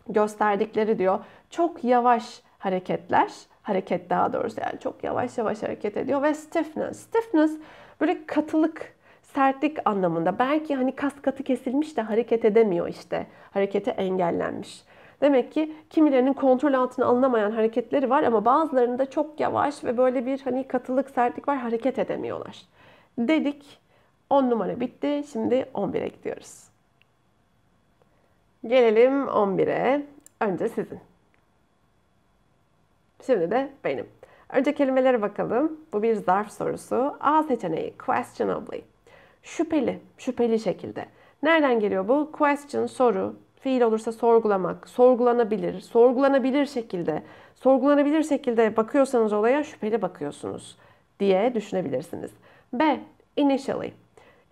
Gösterdikleri diyor çok yavaş hareketler, hareket daha doğrusu yani çok yavaş yavaş hareket ediyor ve stiffness. Stiffness böyle katılık, sertlik anlamında. Belki hani kas katı kesilmiş de hareket edemiyor işte. Harekete engellenmiş. Demek ki kimilerinin kontrol altına alınamayan hareketleri var ama bazılarında çok yavaş ve böyle bir hani katılık sertlik var hareket edemiyorlar. Dedik 10 numara bitti şimdi 11'e gidiyoruz. Gelelim 11'e. Önce sizin. Şimdi de benim. Önce kelimelere bakalım. Bu bir zarf sorusu. A seçeneği questionably. Şüpheli, şüpheli şekilde. Nereden geliyor bu? Question soru, Fiil olursa sorgulamak, sorgulanabilir, sorgulanabilir şekilde, sorgulanabilir şekilde bakıyorsanız olaya şüpheli bakıyorsunuz diye düşünebilirsiniz. B. Initially.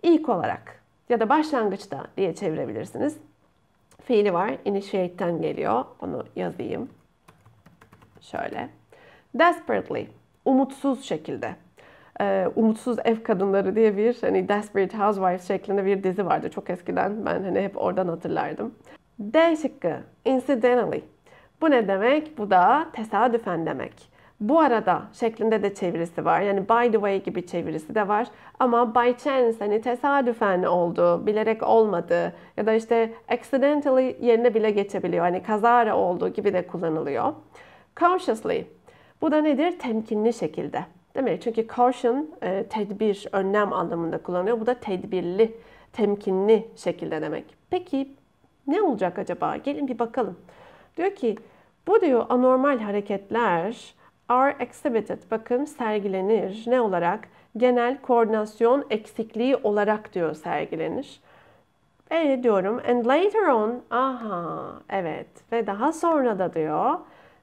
İlk olarak ya da başlangıçta diye çevirebilirsiniz. Fiili var. Initiate'ten geliyor. Onu yazayım. Şöyle. Desperately. Umutsuz şekilde e, Umutsuz Ev Kadınları diye bir hani Desperate Housewives şeklinde bir dizi vardı çok eskiden. Ben hani hep oradan hatırlardım. D şıkkı incidentally. Bu ne demek? Bu da tesadüfen demek. Bu arada şeklinde de çevirisi var. Yani by the way gibi çevirisi de var. Ama by chance hani tesadüfen oldu, bilerek olmadı ya da işte accidentally yerine bile geçebiliyor. Hani kazara oldu gibi de kullanılıyor. Cautiously. Bu da nedir? Temkinli şekilde. Değil mi? Çünkü caution e, tedbir, önlem anlamında kullanıyor. Bu da tedbirli, temkinli şekilde demek. Peki ne olacak acaba? Gelin bir bakalım. Diyor ki bu diyor anormal hareketler are exhibited bakın sergilenir ne olarak? Genel koordinasyon eksikliği olarak diyor sergilenir. E diyorum and later on aha evet ve daha sonra da diyor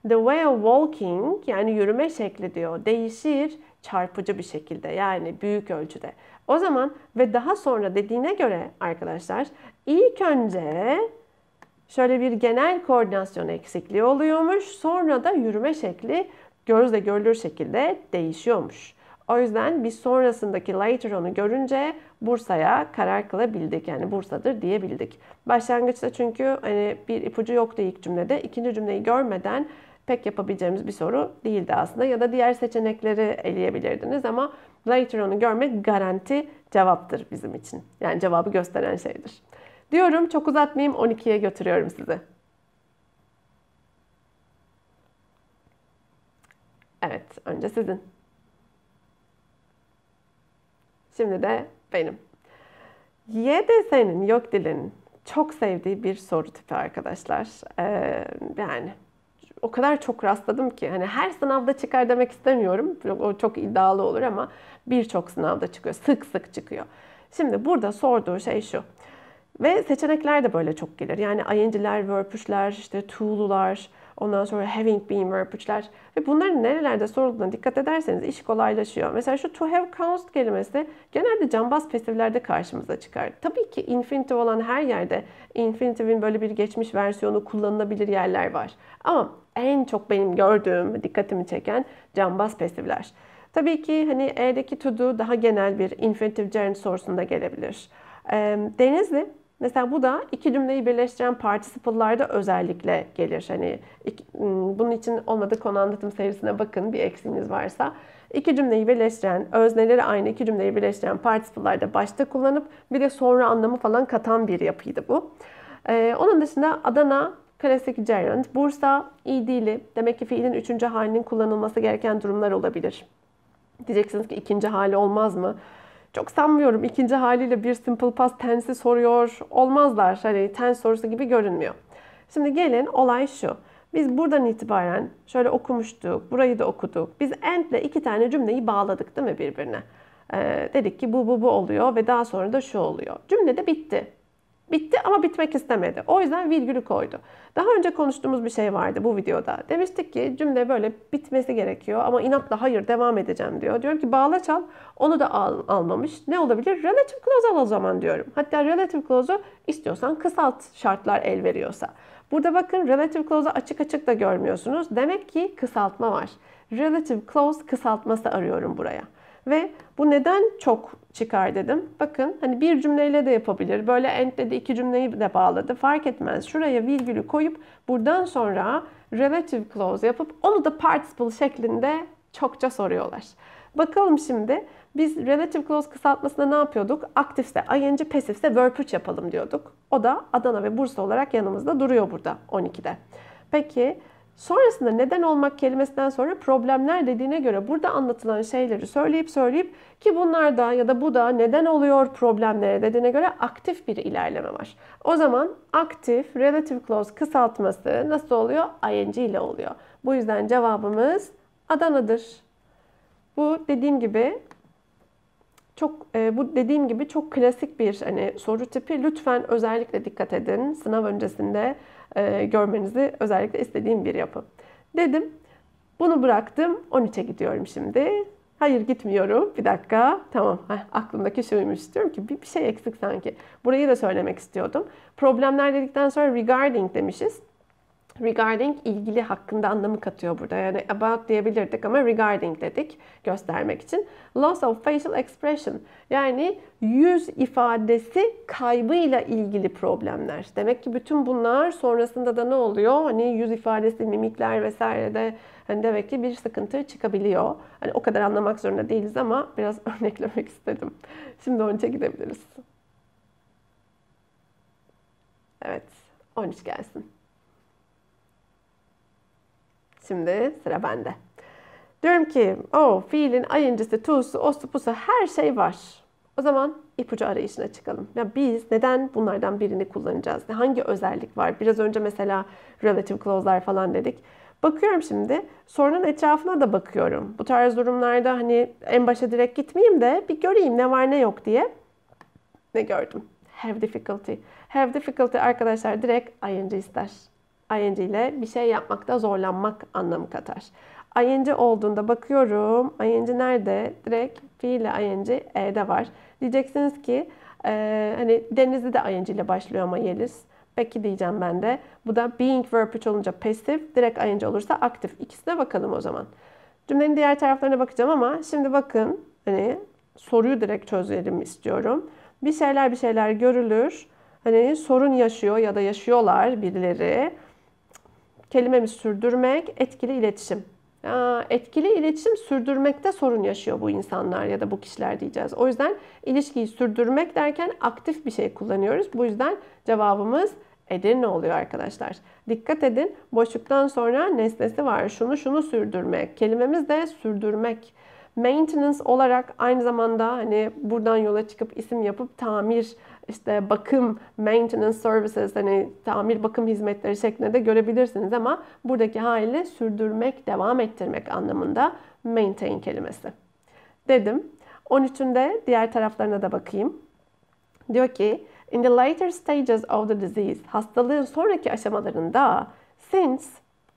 the way of walking yani yürüme şekli diyor değişir çarpıcı bir şekilde yani büyük ölçüde. O zaman ve daha sonra dediğine göre arkadaşlar ilk önce şöyle bir genel koordinasyon eksikliği oluyormuş. Sonra da yürüme şekli gözle görülür şekilde değişiyormuş. O yüzden biz sonrasındaki later on'u görünce Bursa'ya karar kılabildik. Yani Bursa'dır diyebildik. Başlangıçta çünkü hani bir ipucu yoktu ilk cümlede. İkinci cümleyi görmeden pek yapabileceğimiz bir soru değildi aslında. Ya da diğer seçenekleri eleyebilirdiniz ama Later on'u görmek garanti cevaptır bizim için. Yani cevabı gösteren şeydir. Diyorum çok uzatmayayım 12'ye götürüyorum sizi. Evet önce sizin. Şimdi de benim. YDS'nin, yok dilin çok sevdiği bir soru tipi arkadaşlar. Ee, yani o kadar çok rastladım ki hani her sınavda çıkar demek istemiyorum. O çok iddialı olur ama birçok sınavda çıkıyor. Sık sık çıkıyor. Şimdi burada sorduğu şey şu. Ve seçenekler de böyle çok gelir. Yani ayıncılar, verpüçler, işte tuğlular, ondan sonra having been verpüçler. Ve bunların nerelerde sorulduğuna dikkat ederseniz iş kolaylaşıyor. Mesela şu to have caused kelimesi genelde cambaz festivallerde karşımıza çıkar. Tabii ki infinitive olan her yerde infinitive'in böyle bir geçmiş versiyonu kullanılabilir yerler var. Ama en çok benim gördüğüm, dikkatimi çeken cambaz pasifler. Tabii ki hani E'deki to do daha genel bir infinitive gerund sorusunda gelebilir. Denizli Mesela bu da iki cümleyi birleştiren participle'larda özellikle gelir. Hani iki, bunun için olmadı konu anlatım serisine bakın bir eksiğiniz varsa. İki cümleyi birleştiren, özneleri aynı iki cümleyi birleştiren participle'larda başta kullanıp bir de sonra anlamı falan katan bir yapıydı bu. Ee, onun dışında Adana Klasik gerund. Bursa iyi idili. Demek ki fiilin üçüncü halinin kullanılması gereken durumlar olabilir. Diyeceksiniz ki ikinci hali olmaz mı? Çok sanmıyorum. İkinci haliyle bir simple past tense'i soruyor olmazlar. Hani tense sorusu gibi görünmüyor. Şimdi gelin olay şu. Biz buradan itibaren şöyle okumuştuk, burayı da okuduk. Biz end'le iki tane cümleyi bağladık değil mi birbirine? Ee, dedik ki bu bu bu oluyor ve daha sonra da şu oluyor. Cümle de bitti. Bitti ama bitmek istemedi. O yüzden virgülü koydu. Daha önce konuştuğumuz bir şey vardı bu videoda. Demiştik ki cümle böyle bitmesi gerekiyor ama inatla hayır devam edeceğim diyor. Diyorum ki bağlaç al onu da al, almamış. Ne olabilir? Relative clause al o zaman diyorum. Hatta relative clause'u istiyorsan kısalt şartlar el veriyorsa. Burada bakın relative clause'u açık açık da görmüyorsunuz. Demek ki kısaltma var. Relative clause kısaltması arıyorum buraya. Ve bu neden çok çıkar dedim. Bakın hani bir cümleyle de yapabilir. Böyle end dedi iki cümleyi de bağladı. Fark etmez. Şuraya virgülü koyup buradan sonra relative clause yapıp onu da participle şeklinde çokça soruyorlar. Bakalım şimdi biz relative clause kısaltmasında ne yapıyorduk? Aktifse ing, pasifse verb 3 yapalım diyorduk. O da Adana ve Bursa olarak yanımızda duruyor burada 12'de. Peki Sonrasında neden olmak kelimesinden sonra problemler dediğine göre burada anlatılan şeyleri söyleyip söyleyip ki bunlar da ya da bu da neden oluyor problemlere dediğine göre aktif bir ilerleme var. O zaman aktif relative clause kısaltması nasıl oluyor? ing ile oluyor. Bu yüzden cevabımız Adana'dır. Bu dediğim gibi çok e, bu dediğim gibi çok klasik bir hani soru tipi. Lütfen özellikle dikkat edin. Sınav öncesinde e, görmenizi özellikle istediğim bir yapı. Dedim bunu bıraktım 13'e gidiyorum şimdi. Hayır gitmiyorum. Bir dakika. Tamam. Heh, aklımdaki şuymuş. Şey Diyorum ki bir, bir şey eksik sanki. Burayı da söylemek istiyordum. Problemler dedikten sonra regarding demişiz regarding ilgili hakkında anlamı katıyor burada. Yani about diyebilirdik ama regarding dedik göstermek için. Loss of facial expression yani yüz ifadesi kaybıyla ilgili problemler. Demek ki bütün bunlar sonrasında da ne oluyor? Hani yüz ifadesi, mimikler vesaire de hani demek ki bir sıkıntı çıkabiliyor. Hani o kadar anlamak zorunda değiliz ama biraz örneklemek istedim. Şimdi önce gidebiliriz. Evet, 13 gelsin. Şimdi sıra bende. Diyorum ki o oh, fiilin ayıncısı, tuğusu, osu, pusu her şey var. O zaman ipucu arayışına çıkalım. Ya biz neden bunlardan birini kullanacağız? Hangi özellik var? Biraz önce mesela relative clause'lar falan dedik. Bakıyorum şimdi sorunun etrafına da bakıyorum. Bu tarz durumlarda hani en başa direkt gitmeyeyim de bir göreyim ne var ne yok diye. Ne gördüm? Have difficulty. Have difficulty arkadaşlar direkt ING ister ing ile bir şey yapmakta zorlanmak anlamı katar. ing olduğunda bakıyorum ing nerede? Direkt fiille ing e'de var. Diyeceksiniz ki e, hani denizi de ing ile başlıyor ama Yeliz. Peki diyeceğim ben de. Bu da being verb 3 olunca passive, direkt ing olursa aktif. İkisine bakalım o zaman. Cümlenin diğer taraflarına bakacağım ama şimdi bakın hani soruyu direkt çözelim istiyorum. Bir şeyler bir şeyler görülür. Hani sorun yaşıyor ya da yaşıyorlar birileri. Kelimemiz sürdürmek, etkili iletişim. Aa, etkili iletişim sürdürmekte sorun yaşıyor bu insanlar ya da bu kişiler diyeceğiz. O yüzden ilişkiyi sürdürmek derken aktif bir şey kullanıyoruz. Bu yüzden cevabımız Edirne oluyor arkadaşlar. Dikkat edin boşluktan sonra nesnesi var. Şunu şunu sürdürmek. Kelimemiz de sürdürmek. Maintenance olarak aynı zamanda hani buradan yola çıkıp isim yapıp tamir işte bakım, maintenance services hani tamir bakım hizmetleri şeklinde de görebilirsiniz ama buradaki hali sürdürmek, devam ettirmek anlamında maintain kelimesi. Dedim. 13'ünde diğer taraflarına da bakayım. Diyor ki In the later stages of the disease, hastalığın sonraki aşamalarında since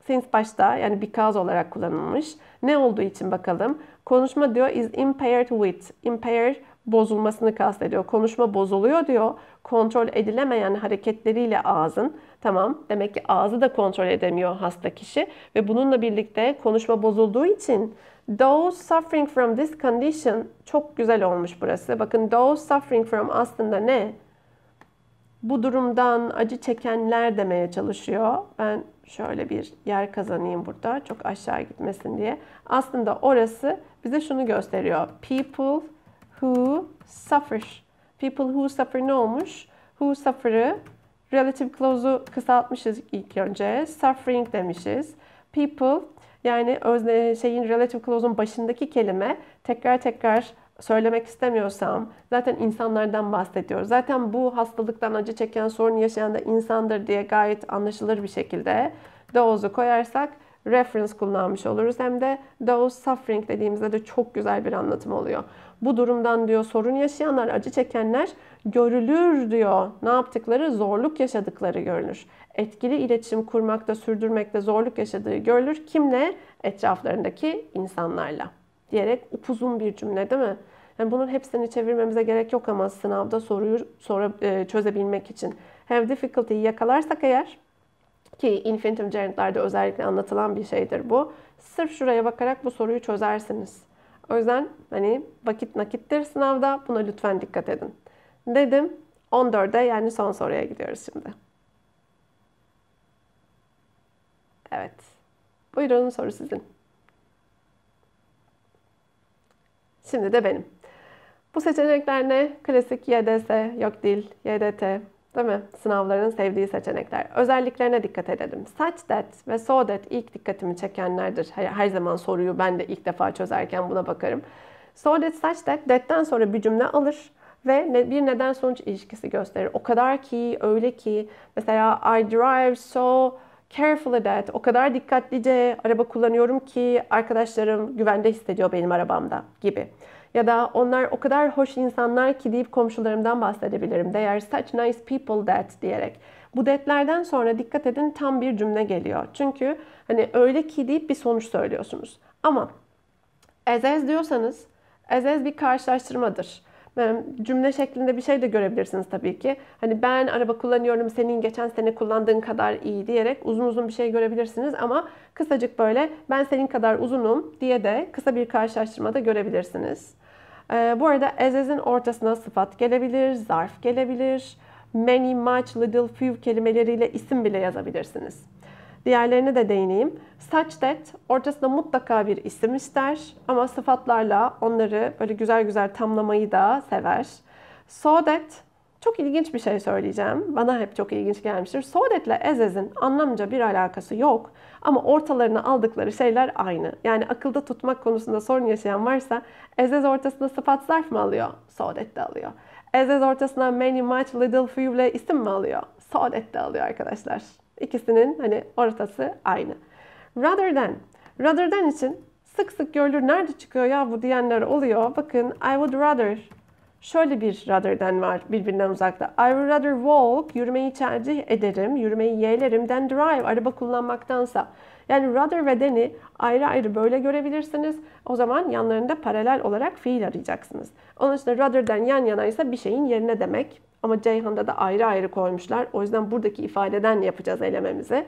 since başta yani because olarak kullanılmış. Ne olduğu için bakalım. Konuşma diyor is impaired with. Impaired bozulmasını kastediyor. Konuşma bozuluyor diyor. Kontrol edilemeyen hareketleriyle ağzın. Tamam demek ki ağzı da kontrol edemiyor hasta kişi ve bununla birlikte konuşma bozulduğu için those suffering from this condition çok güzel olmuş burası. Bakın those suffering from aslında ne? Bu durumdan acı çekenler demeye çalışıyor. Ben şöyle bir yer kazanayım burada çok aşağı gitmesin diye. Aslında orası bize şunu gösteriyor. People who suffer. People who suffer ne olmuş? Who suffer'ı relative clause'u kısaltmışız ilk önce. Suffering demişiz. People yani özne, şeyin relative clause'un başındaki kelime tekrar tekrar söylemek istemiyorsam zaten insanlardan bahsediyor. Zaten bu hastalıktan acı çeken, sorun yaşayan da insandır diye gayet anlaşılır bir şekilde doze'u koyarsak reference kullanmış oluruz. Hem de those suffering dediğimizde de çok güzel bir anlatım oluyor. Bu durumdan diyor sorun yaşayanlar, acı çekenler görülür diyor. Ne yaptıkları? Zorluk yaşadıkları görülür. Etkili iletişim kurmakta, sürdürmekte zorluk yaşadığı görülür. Kimle? Etraflarındaki insanlarla. Diyerek upuzun bir cümle değil mi? Yani bunun hepsini çevirmemize gerek yok ama sınavda soruyu sonra e, çözebilmek için. Have difficulty yakalarsak eğer ki infinitum gerund'larda özellikle anlatılan bir şeydir bu. Sırf şuraya bakarak bu soruyu çözersiniz. O yüzden hani vakit nakittir sınavda buna lütfen dikkat edin. Dedim 14'e yani son soruya gidiyoruz şimdi. Evet. Buyurun soru sizin. Şimdi de benim. Bu seçenekler ne? Klasik YDS, yok dil, YDT, Değil mi? Sınavların sevdiği seçenekler. Özelliklerine dikkat edelim. Such that ve so that ilk dikkatimi çekenlerdir. Her zaman soruyu ben de ilk defa çözerken buna bakarım. So that such that that'ten sonra bir cümle alır ve bir neden sonuç ilişkisi gösterir. O kadar ki, öyle ki mesela I drive so carefully that o kadar dikkatlice araba kullanıyorum ki arkadaşlarım güvende hissediyor benim arabamda gibi. Ya da onlar o kadar hoş insanlar ki deyip komşularımdan bahsedebilirim. They are such nice people that diyerek. Bu detlerden sonra dikkat edin tam bir cümle geliyor. Çünkü hani öyle ki deyip bir sonuç söylüyorsunuz. Ama as as diyorsanız as as bir karşılaştırmadır cümle şeklinde bir şey de görebilirsiniz tabii ki. Hani ben araba kullanıyorum, senin geçen sene kullandığın kadar iyi diyerek uzun uzun bir şey görebilirsiniz ama kısacık böyle ben senin kadar uzunum diye de kısa bir karşılaştırmada görebilirsiniz. Ee, bu arada ez'in ortasına sıfat gelebilir, zarf gelebilir. Many, much, little, few kelimeleriyle isim bile yazabilirsiniz. Diğerlerine de değineyim. Such that ortasında mutlaka bir isim ister ama sıfatlarla onları böyle güzel güzel tamlamayı da sever. So that çok ilginç bir şey söyleyeceğim. Bana hep çok ilginç gelmiştir. So that ile as as'in anlamca bir alakası yok. Ama ortalarına aldıkları şeyler aynı. Yani akılda tutmak konusunda sorun yaşayan varsa ezez ortasına sıfat zarf mı alıyor? Saadet de alıyor. Ezez ortasına many much little few ile isim mi alıyor? Saadet de alıyor arkadaşlar. İkisinin hani ortası aynı. Rather than. Rather than için sık sık görülür nerede çıkıyor ya bu diyenler oluyor. Bakın I would rather Şöyle bir rather than var birbirinden uzakta. I would rather walk, yürümeyi tercih ederim, yürümeyi yeğlerim, than drive, araba kullanmaktansa. Yani rather ve then'i ayrı ayrı böyle görebilirsiniz. O zaman yanlarında paralel olarak fiil arayacaksınız. Onun için rather than yan yanaysa bir şeyin yerine demek. Ama Ceyhan'da da ayrı ayrı koymuşlar. O yüzden buradaki ifadeden yapacağız elememizi.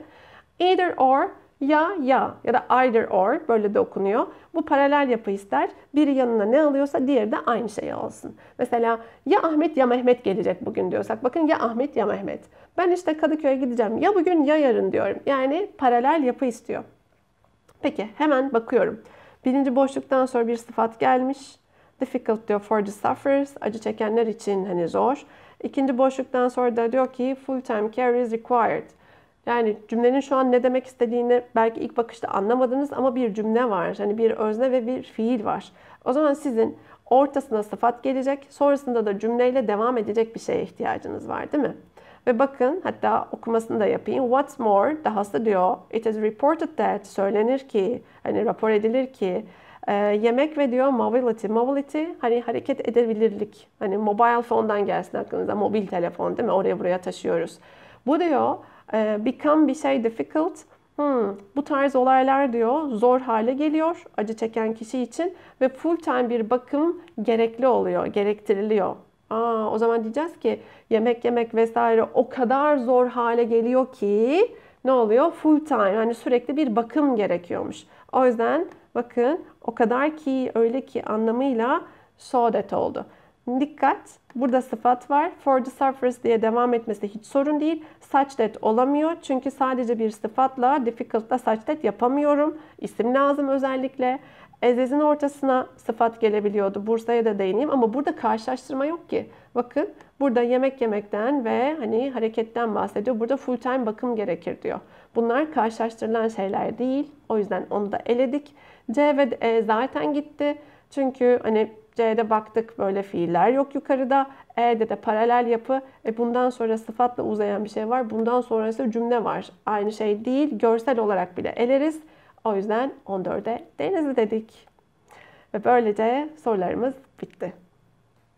Either or ya ya ya da either or böyle de okunuyor. Bu paralel yapı ister. Biri yanına ne alıyorsa diğeri de aynı şeyi alsın. Mesela ya Ahmet ya Mehmet gelecek bugün diyorsak bakın ya Ahmet ya Mehmet. Ben işte Kadıköy'e gideceğim ya bugün ya yarın diyorum. Yani paralel yapı istiyor. Peki hemen bakıyorum. Birinci boşluktan sonra bir sıfat gelmiş. Difficult diyor for the sufferers. Acı çekenler için hani zor. İkinci boşluktan sonra da diyor ki full time care is required. Yani cümlenin şu an ne demek istediğini belki ilk bakışta anlamadınız ama bir cümle var. Hani bir özne ve bir fiil var. O zaman sizin ortasına sıfat gelecek, sonrasında da cümleyle devam edecek bir şeye ihtiyacınız var değil mi? Ve bakın hatta okumasını da yapayım. What's more, dahası diyor, it is reported that, söylenir ki, hani rapor edilir ki, e, yemek ve diyor mobility. Mobility hani hareket edebilirlik. Hani mobile fondan gelsin aklınıza, mobil telefon değil mi? Oraya buraya taşıyoruz. Bu diyor ee, become bir şey difficult. Hmm, bu tarz olaylar diyor zor hale geliyor acı çeken kişi için ve full time bir bakım gerekli oluyor, gerektiriliyor. Aa, o zaman diyeceğiz ki yemek yemek vesaire o kadar zor hale geliyor ki ne oluyor? Full time yani sürekli bir bakım gerekiyormuş. O yüzden bakın o kadar ki öyle ki anlamıyla so that oldu. Dikkat! Burada sıfat var. For the surface diye devam etmesi hiç sorun değil. Such that olamıyor. Çünkü sadece bir sıfatla difficult'la such that yapamıyorum. İsim lazım özellikle. Ezez'in ortasına sıfat gelebiliyordu. Bursa'ya da değineyim ama burada karşılaştırma yok ki. Bakın burada yemek yemekten ve hani hareketten bahsediyor. Burada full time bakım gerekir diyor. Bunlar karşılaştırılan şeyler değil. O yüzden onu da eledik. C ve E zaten gitti. Çünkü hani C'de baktık böyle fiiller yok yukarıda. E'de de paralel yapı. E bundan sonra sıfatla uzayan bir şey var. Bundan sonrası cümle var. Aynı şey değil. Görsel olarak bile eleriz. O yüzden 14'e denizi dedik. Ve böylece sorularımız bitti.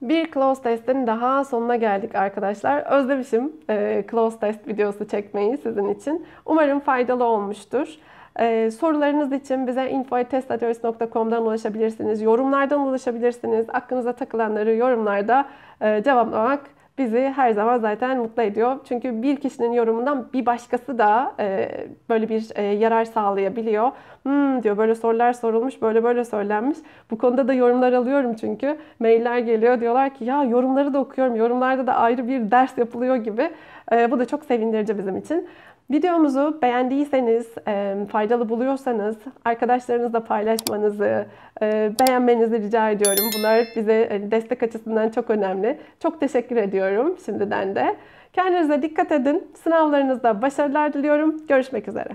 Bir close testin daha sonuna geldik arkadaşlar. Özlemişim e, close test videosu çekmeyi sizin için. Umarım faydalı olmuştur. Ee, sorularınız için bize infotestadios.com'dan ulaşabilirsiniz. Yorumlardan ulaşabilirsiniz. Aklınıza takılanları yorumlarda e, cevaplamak bizi her zaman zaten mutlu ediyor. Çünkü bir kişinin yorumundan bir başkası da e, böyle bir e, yarar sağlayabiliyor. Hmm diyor böyle sorular sorulmuş, böyle böyle söylenmiş. Bu konuda da yorumlar alıyorum çünkü. Mailler geliyor diyorlar ki ya yorumları da okuyorum. Yorumlarda da ayrı bir ders yapılıyor gibi. E, bu da çok sevindirici bizim için. Videomuzu beğendiyseniz, faydalı buluyorsanız arkadaşlarınızla paylaşmanızı, beğenmenizi rica ediyorum. Bunlar bize hani, destek açısından çok önemli. Çok teşekkür ediyorum şimdiden de. Kendinize dikkat edin. Sınavlarınızda başarılar diliyorum. Görüşmek üzere.